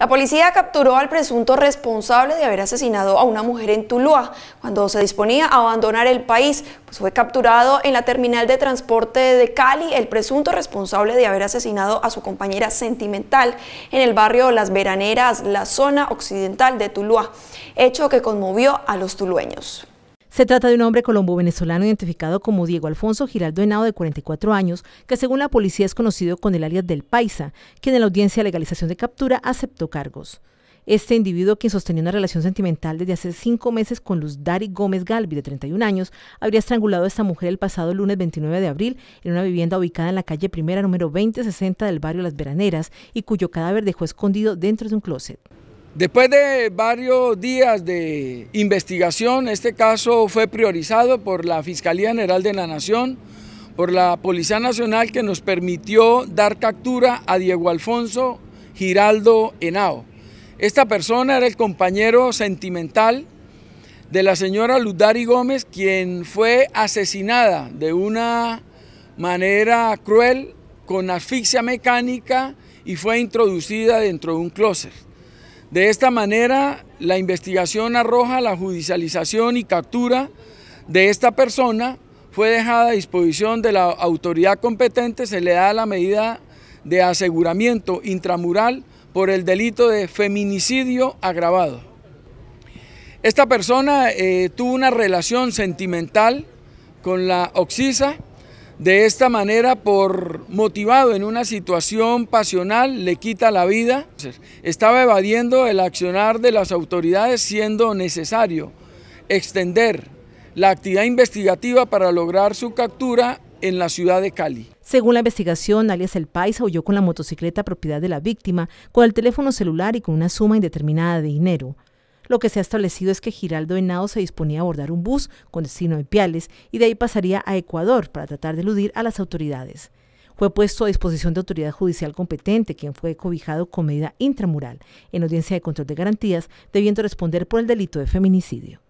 La policía capturó al presunto responsable de haber asesinado a una mujer en Tuluá cuando se disponía a abandonar el país, pues fue capturado en la terminal de transporte de Cali el presunto responsable de haber asesinado a su compañera sentimental en el barrio Las Veraneras, la zona occidental de Tuluá, hecho que conmovió a los tulueños. Se trata de un hombre colombo-venezolano identificado como Diego Alfonso Giraldo Henao, de 44 años, que según la policía es conocido con el alias del Paisa, quien en la audiencia de legalización de captura aceptó cargos. Este individuo, quien sostenía una relación sentimental desde hace cinco meses con Luz Dari Gómez Galvi, de 31 años, habría estrangulado a esta mujer el pasado lunes 29 de abril en una vivienda ubicada en la calle primera número 2060 del barrio Las Veraneras y cuyo cadáver dejó escondido dentro de un closet. Después de varios días de investigación, este caso fue priorizado por la Fiscalía General de la Nación, por la Policía Nacional que nos permitió dar captura a Diego Alfonso Giraldo Henao. Esta persona era el compañero sentimental de la señora Ludari Gómez, quien fue asesinada de una manera cruel con asfixia mecánica y fue introducida dentro de un clóset. De esta manera, la investigación arroja la judicialización y captura de esta persona, fue dejada a disposición de la autoridad competente, se le da la medida de aseguramiento intramural por el delito de feminicidio agravado. Esta persona eh, tuvo una relación sentimental con la Oxisa, de esta manera, por motivado en una situación pasional, le quita la vida. Estaba evadiendo el accionar de las autoridades siendo necesario extender la actividad investigativa para lograr su captura en la ciudad de Cali. Según la investigación, alias El Paisa huyó con la motocicleta propiedad de la víctima, con el teléfono celular y con una suma indeterminada de dinero. Lo que se ha establecido es que Giraldo Henao se disponía a abordar un bus con destino a Piales y de ahí pasaría a Ecuador para tratar de eludir a las autoridades fue puesto a disposición de autoridad judicial competente, quien fue cobijado con medida intramural en audiencia de control de garantías, debiendo responder por el delito de feminicidio.